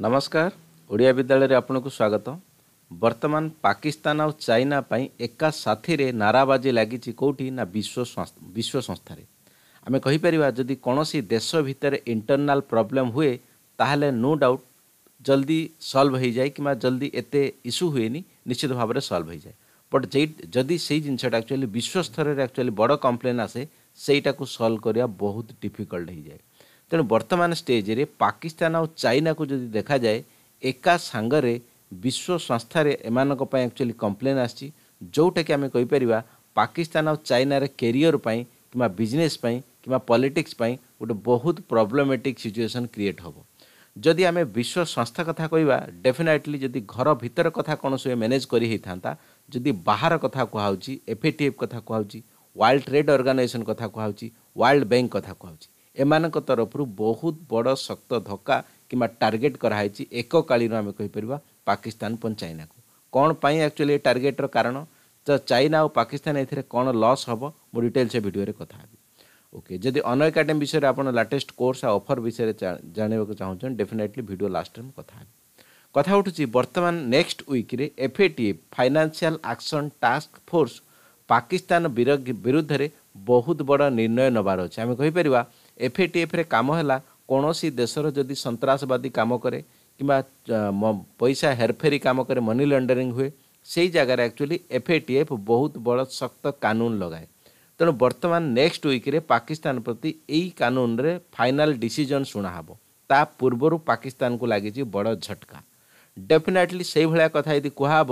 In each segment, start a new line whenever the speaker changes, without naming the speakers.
ନମସ୍କାର ଓଡ଼ିଆ ବିଦ୍ୟାଳୟରେ ଆପଣଙ୍କୁ ସ୍ୱାଗତ ବର୍ତ୍ତମାନ ପାକିସ୍ତାନ ଆଉ ଚାଇନା ପାଇଁ ଏକା ସାଥିରେ ନାରାବାଜି ଲାଗିଛି କେଉଁଠି ନା ବିଶ୍ୱ ବିଶ୍ୱ ସଂସ୍ଥାରେ ଆମେ କହିପାରିବା ଯଦି କୌଣସି ଦେଶ ଭିତରେ ଇଣ୍ଟରନାଲ୍ ପ୍ରୋବ୍ଲେମ୍ ହୁଏ ତାହେଲେ ନୋ ଡାଉଟ୍ ଜଲ୍ଦି ସଲ୍ଭ ହୋଇଯାଏ କିମ୍ବା ଜଲ୍ଦି ଏତେ ଇସ୍ୟୁ ହୁଏନି ନିଶ୍ଚିତ ଭାବରେ ସଲ୍ଭ ହୋଇଯାଏ ବଟ୍ ଯେଇ ଯଦି ସେଇ ଜିନିଷଟା ଆକ୍ଚୁଆଲି ବିଶ୍ୱ ସ୍ତରରେ ଆକ୍ଚୁଆଲି ବଡ଼ କମ୍ପ୍ଲେନ୍ ଆସେ ସେଇଟାକୁ ସଲ୍ଭ କରିବା ବହୁତ ଡିଫିକଲ୍ଟ ହୋଇଯାଏ ତେଣୁ ବର୍ତ୍ତମାନ ଷ୍ଟେଜରେ ପାକିସ୍ତାନ ଆଉ ଚାଇନାକୁ ଯଦି ଦେଖାଯାଏ ଏକା ସାଙ୍ଗରେ ବିଶ୍ୱ ସଂସ୍ଥାରେ ଏମାନଙ୍କ ପାଇଁ ଆକ୍ଚୁଆଲି କମ୍ପ୍ଲେନ୍ ଆସିଛି ଯେଉଁଟାକି ଆମେ କହିପାରିବା ପାକିସ୍ତାନ ଆଉ ଚାଇନାରେ କେରିୟର ପାଇଁ କିମ୍ବା ବିଜନେସ୍ ପାଇଁ କିମ୍ବା ପଲିଟିକ୍ସ ପାଇଁ ଗୋଟେ ବହୁତ ପ୍ରୋବ୍ଲେମେଟିକ୍ ସିଚୁଏସନ୍ କ୍ରିଏଟ୍ ହେବ ଯଦି ଆମେ ବିଶ୍ୱ ସଂସ୍ଥା କଥା କହିବା ଡେଫିନାଇଟଲି ଯଦି ଘର ଭିତର କଥା କୌଣସି ମ୍ୟାନେଜ୍ କରି ହେଇଥାନ୍ତା ଯଦି ବାହାର କଥା କୁହାହେଉଛି ଏଫ୍ ଏ ଟି ଏଫ୍ କଥା କୁହାହେଉଛି ୱାର୍ଲଡ଼ ଟ୍ରେଡ୍ ଅର୍ଗାନାଇଜେସନ୍ କଥା କୁହାହେଉଛି ୱାର୍ଲଡ଼ ବ୍ୟାଙ୍କ କଥା କୁହାହେଉଛି ଏମାନଙ୍କ ତରଫରୁ ବହୁତ ବଡ଼ ଶକ୍ତ ଧକ୍କା କିମ୍ବା ଟାର୍ଗେଟ୍ କରାହେଇଛି ଏକକାଳୀନ ଆମେ କହିପାରିବା ପାକିସ୍ତାନ ଚାଇନାକୁ କ'ଣ ପାଇଁ ଆକ୍ଚୁଆଲି ଏ ଟାର୍ଗେଟ୍ର କାରଣ ତ ଚାଇନା ଆଉ ପାକିସ୍ତାନ ଏଥିରେ କ'ଣ ଲସ୍ ହେବ ମୁଁ ଡିଟେଲ୍ ଏ ଭିଡ଼ିଓରେ କଥା ହେବି ଓକେ ଯଦି ଅନ ଏକାଡେମୀ ବିଷୟରେ ଆପଣ ଲାଟେଷ୍ଟ କୋର୍ସ ଆଉ ଅଫର୍ ବିଷୟରେ ଜାଣିବାକୁ ଚାହୁଁଛନ୍ତି ଡେଫିନେଟ୍ଲି ଭିଡ଼ିଓ ଲାଷ୍ଟରେ ମୁଁ କଥା ହେବି କଥା ଉଠୁଛି ବର୍ତ୍ତମାନ ନେକ୍ସଟ ୱିକ୍ରେ F A FATF financial action task force Pakistan ବିରୁଦ୍ଧରେ ବହୁତ ବଡ଼ ନିର୍ଣ୍ଣୟ ନେବାର ଅଛି ଆମେ କହିପାରିବା ଏଫ୍ଏଟିଏଫ୍ରେ କାମ ହେଲା କୌଣସି ଦେଶର ଯଦି ସନ୍ତାସବାଦୀ କାମ କରେ କିମ୍ବା ପଇସା ହେରଫେରି କାମ କରେ ମନି ଲଣ୍ଡରିଂ ହୁଏ ସେଇ ଜାଗାରେ actually F A T F ବହୁତ ବଡ଼ ଶକ୍ତ କାନୁନ ଲଗାଏ ତେଣୁ ବର୍ତ୍ତମାନ ନେକ୍ସଟ ୱିକ୍ରେ ପାକିସ୍ତାନ ପ୍ରତି ଏଇ କାନୁନରେ ଫାଇନାଲ ଡିସିଜନ ଶୁଣା ହେବ ତା ପୂର୍ବରୁ ପାକିସ୍ତାନକୁ ଲାଗିଛି ବଡ଼ ଝଟକା ଡେଫିନେଟଲି ସେଇଭଳିଆ କଥା ଯଦି କୁହାହେବ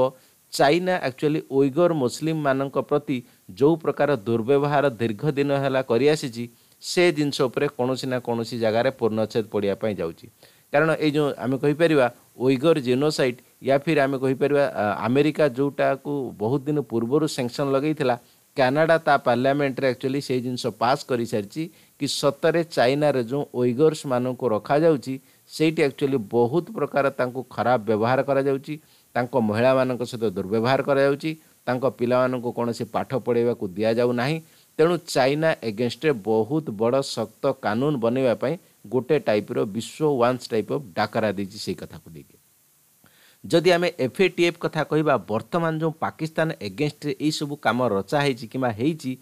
ଚାଇନା ଆକ୍ଚୁଆଲି ଉଇଗର ମୁସଲିମମାନଙ୍କ ପ୍ରତି ଯେଉଁ ପ୍ରକାର ଦୁର୍ବ୍ୟବହାର ଦୀର୍ଘ ଦିନ ହେଲା କରିଆସିଛି ସେ ଜିନିଷ ଉପରେ କୌଣସି ନା କୌଣସି ଜାଗାରେ ପୂର୍ଣ୍ଣଚ୍ଛେଦ ପଡ଼ିବା ପାଇଁ ଯାଉଛି କାରଣ ଏଇ ଯେଉଁ ଆମେ କହିପାରିବା ଉଇଗର ଜେନୋସାଇଟ୍ ୟା ଫିର୍ ଆମେ କହିପାରିବା ଆମେରିକା ଯେଉଁଟାକୁ ବହୁତ ଦିନ ପୂର୍ବରୁ ସେକ୍ସନ୍ ଲଗାଇଥିଲା କାନାଡ଼ା ତା ପାର୍ଲାମେଣ୍ଟରେ ଆକ୍ଚୁଆଲି ସେଇ ଜିନିଷ ପାସ୍ କରିସାରିଛି କି ସତରେ ଚାଇନାରେ ଯେଉଁ ମାନଙ୍କୁ ରଖାଯାଉଛି ସେଇଠି ଆକ୍ଚୁଆଲି ବହୁତ ପ୍ରକାର ତାଙ୍କୁ ଖରାପ ବ୍ୟବହାର କରାଯାଉଛି ତାଙ୍କ ମହିଳାମାନଙ୍କ ସହିତ ଦୁର୍ବ୍ୟବହାର କରାଯାଉଛି ତାଙ୍କ ପିଲାମାନଙ୍କୁ କୌଣସି ପାଠ ପଢ଼ାଇବାକୁ ଦିଆଯାଉ ନାହିଁ ତେଣୁ ଚାଇନା ଏଗେନ୍ଷ୍ଟରେ ବହୁତ ବଡ଼ ଶକ୍ତ କାନୁନ ବନାଇବା ପାଇଁ ଗୋଟେ ଟାଇପ୍ର ବିଶ୍ୱ ୱାନ୍ସ ଟାଇପ୍ ଅଫ୍ ଡାକରା ଦେଇଛି ସେଇ କଥାକୁ ନେଇକି ଯଦି ଆମେ ଏଫ୍ଏ ଟି ଏଫ୍ କଥା କହିବା ବର୍ତ୍ତମାନ ଯେଉଁ ପାକିସ୍ତାନ ଏଗେନଷ୍ଟରେ ଏଇସବୁ କାମ ରଚା ହେଇଛି କିମ୍ବା ହେଇଛି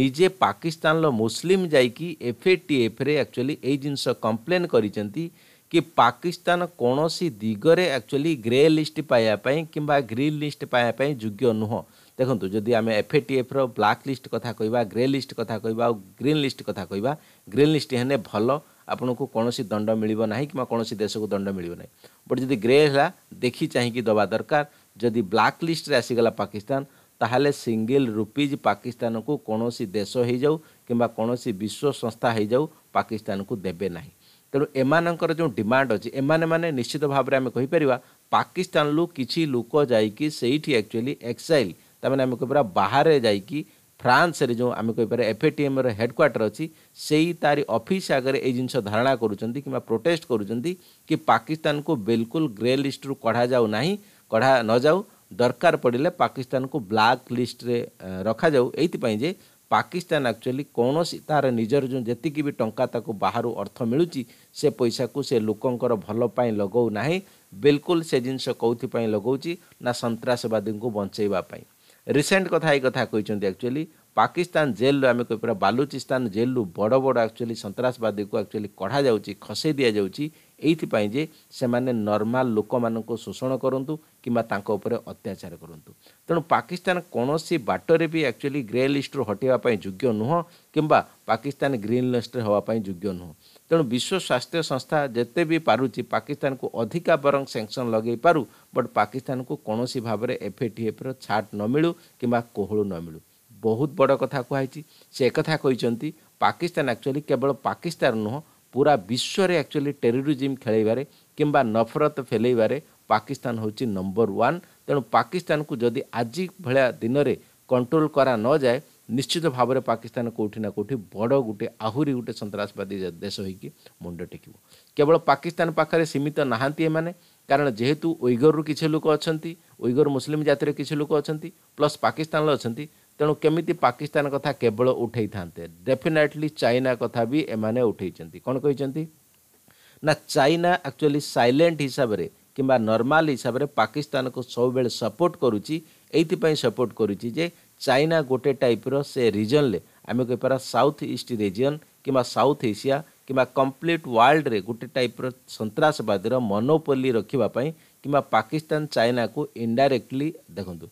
ନିଜେ ପାକିସ୍ତାନର ମୁସଲିମ୍ ଯାଇକି ଏଫ୍ଏ ଟି ଏଫ୍ରେ ଆକ୍ଚୁଆଲି ଏଇ ଜିନିଷ କମ୍ପ୍ଲେନ୍ କରିଛନ୍ତି କି ପାକିସ୍ତାନ କୌଣସି ଦିଗରେ ଆକ୍ଚୁଆଲି ଗ୍ରେ ଲିଷ୍ଟ ପାଇବା ପାଇଁ କିମ୍ବା ଗ୍ରୀନ୍ ଲିଷ୍ଟ ପାଇବା ପାଇଁ ଯୋଗ୍ୟ ନୁହଁ ଦେଖନ୍ତୁ ଯଦି ଆମେ ଏଫ୍ ଏ ଟି ଏଫ୍ର ବ୍ଲାକ୍ ଲିଷ୍ଟ କଥା କହିବା ଗ୍ରେ ଲିଷ୍ଟ କଥା କହିବା ଆଉ ଗ୍ରୀନ୍ ଲିଷ୍ଟ କଥା କହିବା ଗ୍ରୀନ୍ ଲିଷ୍ଟ ହେଲେ ଭଲ ଆପଣଙ୍କୁ କୌଣସି ଦଣ୍ଡ ମିଳିବ ନାହିଁ କିମ୍ବା କୌଣସି ଦେଶକୁ ଦଣ୍ଡ ମିଳିବ ନାହିଁ ବଟ୍ ଯଦି ଗ୍ରେ ହେଲା ଦେଖି ଚାହିଁକି ଦେବା ଦରକାର ଯଦି ବ୍ଲାକ୍ ଲିଷ୍ଟରେ ଆସିଗଲା ପାକିସ୍ତାନ ତାହେଲେ ସିଙ୍ଗିଲ୍ ରୁପିଜ୍ ପାକିସ୍ତାନକୁ କୌଣସି ଦେଶ ହୋଇଯାଉ କିମ୍ବା କୌଣସି ବିଶ୍ୱ ସଂସ୍ଥା ହୋଇଯାଉ ପାକିସ୍ତାନକୁ ଦେବେ ନାହିଁ ତେଣୁ ଏମାନଙ୍କର ଯେଉଁ ଡିମାଣ୍ଡ ଅଛି ଏମାନେ ମାନେ ନିଶ୍ଚିତ ଭାବରେ ଆମେ କହିପାରିବା ପାକିସ୍ତାନରୁ କିଛି ଲୋକ ଯାଇକି ସେଇଠି ଆକ୍ଚୁଆଲି ଏକ୍ସାଇଲ୍ ତାମାନେ ଆମେ କହିପାରିବା ବାହାରେ ଯାଇକି ଫ୍ରାନ୍ସରେ ଯେଉଁ ଆମେ କହିପାରିବା ଏଫ୍ଏଟିଏମ୍ର ହେଡ଼କ୍ୱାର୍ଟର ଅଛି ସେଇ ତାରି ଅଫିସ୍ ଆଗରେ ଏଇ ଜିନିଷ ଧାରଣା କରୁଛନ୍ତି କିମ୍ବା ପ୍ରୋଟେଷ୍ଟ କରୁଛନ୍ତି କି ପାକିସ୍ତାନକୁ ବିଲକୁଲ ଗ୍ରେ ଲିଷ୍ଟରୁ କଢ଼ାଯାଉ ନାହିଁ କଢ଼ା ନଯାଉ ଦରକାର ପଡ଼ିଲେ ପାକିସ୍ତାନକୁ ବ୍ଲାକ୍ ଲିଷ୍ଟରେ ରଖାଯାଉ ଏଇଥିପାଇଁ ଯେ ପାକିସ୍ତାନ ଆକ୍ଚୁଆଲି କୌଣସି ତା'ର ନିଜର ଯେଉଁ ଯେତିକି ବି ଟଙ୍କା ତାକୁ ବାହାରୁ ଅର୍ଥ ମିଳୁଛି ସେ ପଇସାକୁ ସେ ଲୋକଙ୍କର ଭଲ ପାଇଁ ଲଗାଉ ନାହିଁ ବିଲକୁଲ ସେ ଜିନିଷ କେଉଁଥିପାଇଁ ଲଗାଉଛି ନା ସନ୍ତାସବାଦୀଙ୍କୁ ବଞ୍ଚେଇବା ପାଇଁ ରିସେଣ୍ଟ କଥା ଏଇ କଥା କହିଛନ୍ତି ଆକ୍ଚୁଆଲି ପାକିସ୍ତାନ ଜେଲ୍ରୁ ଆମେ କହିପାରିବା ବାଲୁଚିସ୍ତାନ ଜେଲ୍ରୁ ବଡ଼ ବଡ଼ ଆକ୍ଚୁଆଲି ସନ୍ତାସବାଦୀକୁ ଆକ୍ଚୁଆଲି କଢ଼ାଯାଉଛି ଖସେଇ ଦିଆଯାଉଛି ଏଇଥିପାଇଁ ଯେ ସେମାନେ ନର୍ମାଲ ଲୋକମାନଙ୍କୁ ଶୋଷଣ କରନ୍ତୁ କିମ୍ବା ତାଙ୍କ ଉପରେ ଅତ୍ୟାଚାର କରନ୍ତୁ ତେଣୁ ପାକିସ୍ତାନ କୌଣସି ବାଟରେ ବି ଆକ୍ଚୁଆଲି ଗ୍ରେ ଲିଷ୍ଟରୁ ହଟେଇବା ପାଇଁ ଯୋଗ୍ୟ ନୁହଁ କିମ୍ବା ପାକିସ୍ତାନ ଗ୍ରୀନ୍ ଲିଷ୍ଟରେ ହେବା ପାଇଁ ଯୋଗ୍ୟ ନୁହଁ ତେଣୁ ବିଶ୍ୱ ସ୍ୱାସ୍ଥ୍ୟ ସଂସ୍ଥା ଯେତେ ବି ପାରୁଛି ପାକିସ୍ତାନକୁ ଅଧିକା ବରଂ ସେଙ୍କସନ୍ ଲଗାଇ ପାରୁ ବଟ୍ ପାକିସ୍ତାନକୁ କୌଣସି ଭାବରେ ଏଫ୍ ଏ ଟି ଏଫ୍ର ଛାଟ୍ ନ ମିଳୁ କିମ୍ବା କୋହଳ ନ ମିଳୁ ବହୁତ ବଡ଼ କଥା କୁହାହେଇଛି ସେ ଏକଥା କହିଛନ୍ତି ପାକିସ୍ତାନ ଆକ୍ଚୁଆଲି କେବଳ ପାକିସ୍ତାନ ନୁହଁ ପୁରା ବିଶ୍ୱରେ ଆକ୍ଚୁଆଲି ଟେରୋରିଜିମ୍ ଖେଳାଇବାରେ କିମ୍ବା ନଫରତ ଫେଲାଇବାରେ ପାକିସ୍ତାନ ହେଉଛି ନମ୍ବର ୱାନ୍ ତେଣୁ ପାକିସ୍ତାନକୁ ଯଦି ଆଜି ଭଳିଆ ଦିନରେ କଣ୍ଟ୍ରୋଲ କରା ନଯାଏ ନିଶ୍ଚିତ ଭାବରେ ପାକିସ୍ତାନ କେଉଁଠି ନା କେଉଁଠି ବଡ଼ ଗୋଟେ ଆହୁରି ଗୋଟେ ସନ୍ତାସବାଦୀ ଦେଶ ହୋଇକି ମୁଣ୍ଡ ଟେକିବ କେବଳ ପାକିସ୍ତାନ ପାଖରେ ସୀମିତ ନାହାନ୍ତି ଏମାନେ କାରଣ ଯେହେତୁ ୱିଗରରୁ କିଛି ଲୋକ ଅଛନ୍ତି ୱିଗର ମୁସଲିମ୍ ଜାତିର କିଛି ଲୋକ ଅଛନ୍ତି ପ୍ଲସ୍ ପାକିସ୍ତାନର ଅଛନ୍ତି ତେଣୁ କେମିତି ପାକିସ୍ତାନ କଥା କେବଳ ଉଠାଇଥାନ୍ତେ ଡେଫିନେଟଲି ଚାଇନା କଥା ବି ଏମାନେ ଉଠାଇଛନ୍ତି କ'ଣ କହିଛନ୍ତି ନା ଚାଇନା ଆକ୍ଚୁଆଲି ସାଇଲେଣ୍ଟ ହିସାବରେ କିମ୍ବା ନର୍ମାଲ ହିସାବରେ ପାକିସ୍ତାନକୁ ସବୁବେଳେ ସପୋର୍ଟ କରୁଛି ଏଇଥିପାଇଁ ସପୋର୍ଟ କରୁଛି ଯେ ଚାଇନା ଗୋଟେ ଟାଇପ୍ର ସେ ରିଜନ୍ରେ ଆମେ କହିପାରିବା ସାଉଥ୍ ଇଷ୍ଟ ରିଜିଅନ୍ କିମ୍ବା ସାଉଥ୍ ଏସିଆ କିମ୍ବା କମ୍ପ୍ଲିଟ୍ ୱାର୍ଲଡ଼ରେ ଗୋଟେ ଟାଇପ୍ର ସନ୍ତାସବାଦୀର ମନୋପଲି ରଖିବା ପାଇଁ କିମ୍ବା ପାକିସ୍ତାନ ଚାଇନାକୁ ଇଣ୍ଡାଇରେକ୍ଟଲି ଦେଖନ୍ତୁ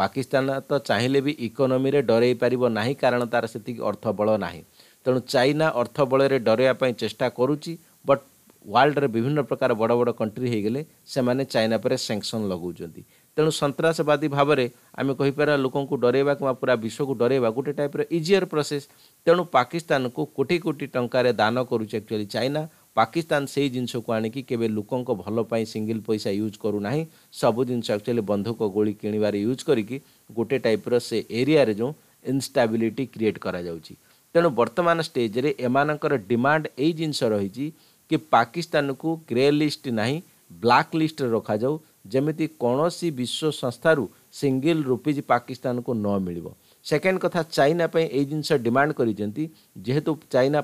ପାକିସ୍ତାନ ତ ଚାହିଁଲେ ବି ଇକୋନୋମିରେ ଡରେଇ ପାରିବ ନାହିଁ କାରଣ ତା'ର ସେତିକି ଅର୍ଥବଳ ନାହିଁ ତେଣୁ ଚାଇନା ଅର୍ଥବଳରେ ଡରେଇବା ପାଇଁ ଚେଷ୍ଟା କରୁଛି ବଟ୍ ୱାର୍ଲଡ଼ରେ ବିଭିନ୍ନ ପ୍ରକାର ବଡ଼ ବଡ଼ କଣ୍ଟ୍ରି ହୋଇଗଲେ ସେମାନେ ଚାଇନା ପରେ ସ୍ୟାଙ୍କସନ୍ ଲଗାଉଛନ୍ତି ତେଣୁ ସନ୍ତାସବାଦୀ ଭାବରେ ଆମେ କହିପାରିବା ଲୋକଙ୍କୁ ଡରେଇବା କିମ୍ବା ପୁରା ବିଶ୍ୱକୁ ଡରେଇବା ଗୋଟେ ଟାଇପ୍ର ଇଜିଅର୍ ପ୍ରୋସେସ୍ ତେଣୁ ପାକିସ୍ତାନକୁ କୋଟି କୋଟି ଟଙ୍କାରେ ଦାନ କରୁଛି ଆକ୍ଚୁଆଲି ଚାଇନା ପାକିସ୍ତାନ ସେଇ ଜିନିଷକୁ ଆଣିକି କେବେ ଲୋକଙ୍କ ଭଲ ପାଇଁ ସିଙ୍ଗିଲ୍ ପଇସା ୟୁଜ୍ କରୁନାହିଁ ସବୁ ଜିନିଷ ଆକ୍ଚୁଆଲି ବନ୍ଧୁକ ଗୋଳି କିଣିବାରେ ୟୁଜ୍ କରିକି ଗୋଟେ ଟାଇପ୍ର ସେ ଏରିଆରେ ଯେଉଁ ଇନଷ୍ଟାବିଲିଟି କ୍ରିଏଟ୍ କରାଯାଉଛି ତେଣୁ ବର୍ତ୍ତମାନ ଷ୍ଟେଜ୍ରେ ଏମାନଙ୍କର ଡିମାଣ୍ଡ ଏଇ ଜିନିଷ ରହିଛି କି ପାକିସ୍ତାନକୁ ଗ୍ରେ ଲିଷ୍ଟ ନାହିଁ ବ୍ଲାକ୍ ଲିଷ୍ଟରେ ରଖାଯାଉ ଯେମିତି କୌଣସି ବିଶ୍ୱ ସଂସ୍ଥାରୁ ସିଙ୍ଗିଲ୍ ରୁପିଜ୍ ପାକିସ୍ତାନକୁ ନ ମିଳିବ ସେକେଣ୍ଡ କଥା ଚାଇନା ପାଇଁ ଏଇ ଜିନିଷ ଡିମାଣ୍ଡ କରିଛନ୍ତି ଯେହେତୁ ଚାଇନା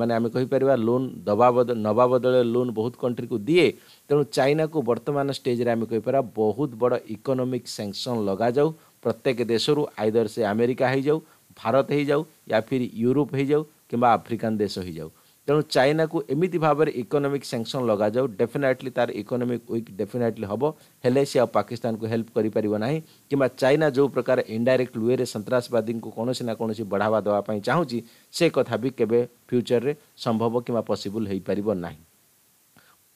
ମାନେ ଆମେ କହିପାରିବା ଲୋନ୍ ଦେବା ବଦଳ ନେବା ବଦଳରେ ଲୋନ୍ ବହୁତ କଣ୍ଟ୍ରିକୁ ଦିଏ ତେଣୁ ଚାଇନାକୁ ବର୍ତ୍ତମାନ ଷ୍ଟେଜ୍ରେ ଆମେ କହିପାରିବା ବହୁତ ବଡ଼ ଇକୋନୋମିକ୍ ସାଙ୍କସନ୍ ଲଗାଯାଉ ପ୍ରତ୍ୟେକ ଦେଶରୁ ଆଇଦର ସେ ଆମେରିକା ହେଇଯାଉ ଭାରତ ହେଇଯାଉ ୟା ଫିର୍ ୟୁରୋପ ହେଇଯାଉ କିମ୍ବା ଆଫ୍ରିକାନ୍ ଦେଶ ହେଇଯାଉ तेणु चाइना को एमती भाव में इकोनोमिक सैंक्शन लग जाऊ डेफिनेटली तार इकोनोमिक विक् डेफिनेटली हम हेले से आ पाकिस्तान को हेल्प करना कि चाइना जो प्रकार इंडाइरेक्ट वे सन्सवादी को कौन ना कौन बढ़ावा देवाई चाहूँगी से कथा भी केवे फ्यूचर में संभव कि पसबुल हो पार ना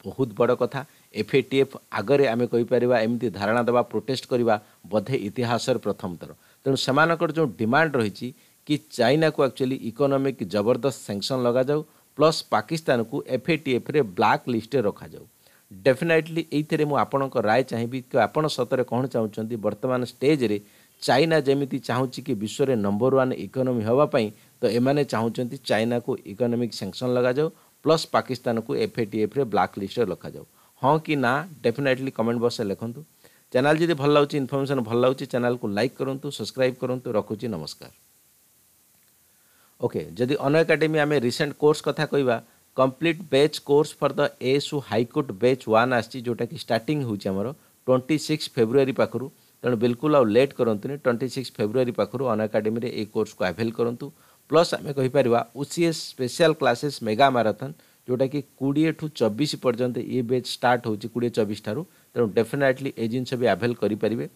बहुत बड़ कथा एफ ए एफ आगे आम कहीपर एम धारणा दवा प्रोटेस्ट करवा बोधे इतिहास प्रथम थर तेणु सेम जो डिमाण रही कि चाइना को एक्चुअली इकोनोमिक जबरदस्त सैंक्शन लग जाऊ ପ୍ଲସ୍ ପାକିସ୍ତାନକୁ ଏଫ୍ଏଟିଏଫ୍ରେ ବ୍ଲାକ୍ ଲିଷ୍ଟରେ ରଖାଯାଉ ଡେଫିନାଇଟଲି ଏଇଥିରେ ମୁଁ ଆପଣଙ୍କ ରାୟ ଚାହିଁବି କି ଆପଣ ସତରେ କ'ଣ ଚାହୁଁଛନ୍ତି ବର୍ତ୍ତମାନ ଷ୍ଟେଜ୍ରେ ଚାଇନା ଯେମିତି ଚାହୁଁଛି କି ବିଶ୍ୱରେ ନମ୍ବର ୱାନ୍ ଇକୋନୋମି ହେବା ପାଇଁ ତ ଏମାନେ ଚାହୁଁଛନ୍ତି ଚାଇନାକୁ ଇକୋନୋମିକ୍ ସାଙ୍କସନ୍ ଲଗାଯାଉ ପ୍ଲସ୍ ପାକିସ୍ତାନକୁ ଏଫ୍ଏଟିଏଫ୍ରେ ବ୍ଲାକ୍ ଲିଷ୍ଟରେ ରଖାଯାଉ ହଁ କି ନା ଡେଫିନାଇଟଲି କମେଣ୍ଟ ବକ୍ସରେ ଲେଖନ୍ତୁ ଚ୍ୟାନେଲ୍ ଯଦି ଭଲ ଲାଗୁଛି ଇନଫର୍ମେସନ୍ ଭଲ ଲାଗୁଛି ଚ୍ୟାନେଲ୍କୁ ଲାଇକ୍ କରନ୍ତୁ ସବସ୍କ୍ରାଇବ୍ କରନ୍ତୁ ରଖୁଛି ନମସ୍କାର ओके जदि अन एकाडेमी आम रिसे कोर्स कथ कह complete batch course for the एसु हाइकोर्ट बेच वन आसटा कि स्टार्टिंग होमर ट्वेंटी सिक्स फेब्रुआरी पाखु तेणु बिल्कुल आउ लेट करनी ट्वेंटी सिक्स फेब्रुआरी पाखु अन एकाडेमी ये कोर्स को आभेल करूँ प्लस आम कहीपर OCS special classes mega marathon जोटा कि कोड़े टू चबीश पर्यटन ये बेच स्टार्ट होड़े चबीश ठू तेणु डेफिनेटली ये जिनस भी आभेल करेंगे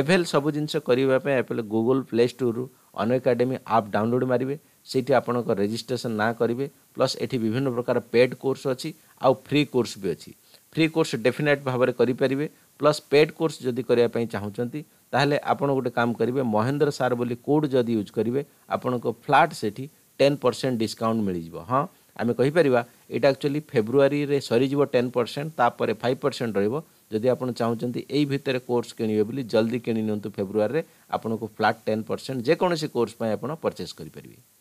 एभेल सब जिन करने Google Play Store Unacademy आप डाउनलोड मारे ସେଇଠି ଆପଣଙ୍କ ରେଜିଷ୍ଟ୍ରେସନ୍ ନାଁ କରିବେ ପ୍ଲସ୍ ଏଠି ବିଭିନ୍ନ ପ୍ରକାର ପେଡ଼୍ କୋର୍ସ ଅଛି ଆଉ ଫ୍ରି କୋର୍ସ ବି ଅଛି ଫ୍ରି କୋର୍ସ ଡେଫିନେଟ୍ ଭାବରେ କରିପାରିବେ ପ୍ଲସ୍ ପେଡ଼୍ କୋର୍ସ ଯଦି କରିବା ପାଇଁ ଚାହୁଁଛନ୍ତି ତାହେଲେ ଆପଣ ଗୋଟେ କାମ କରିବେ ମହେନ୍ଦ୍ର ସାର୍ ବୋଲି କୋଡ଼୍ ଯଦି ୟୁଜ୍ କରିବେ ଆପଣଙ୍କ ଫ୍ଲାଟ୍ ସେଠି ଟେନ୍ ପରସେଣ୍ଟ ଡିସ୍କାଉଣ୍ଟ ମିଳିଯିବ ହଁ ଆମେ କହିପାରିବା ଏଇଟା ଆକ୍ଚୁଆଲି ଫେବୃଆରୀରେ ସରିଯିବ ଟେନ୍ ପରସେଣ୍ଟ ତାପରେ ଫାଇଭ୍ ପରସେଣ୍ଟ ରହିବ ଯଦି ଆପଣ ଚାହୁଁଛନ୍ତି ଏଇ ଭିତରେ କୋର୍ସ କିଣିବେ ବୋଲି ଜଲ୍ଦି କିଣି ନିଅନ୍ତୁ ଫେବୃଆରୀରେ ଆପଣଙ୍କୁ ଫ୍ଲାଟ୍ ଟେନ୍ ପରସେଣ୍ଟ ଯେକୌଣସି କୋର୍ସ ପାଇଁ ଆପଣ ପରଚେସ୍ କରିପାରିବେ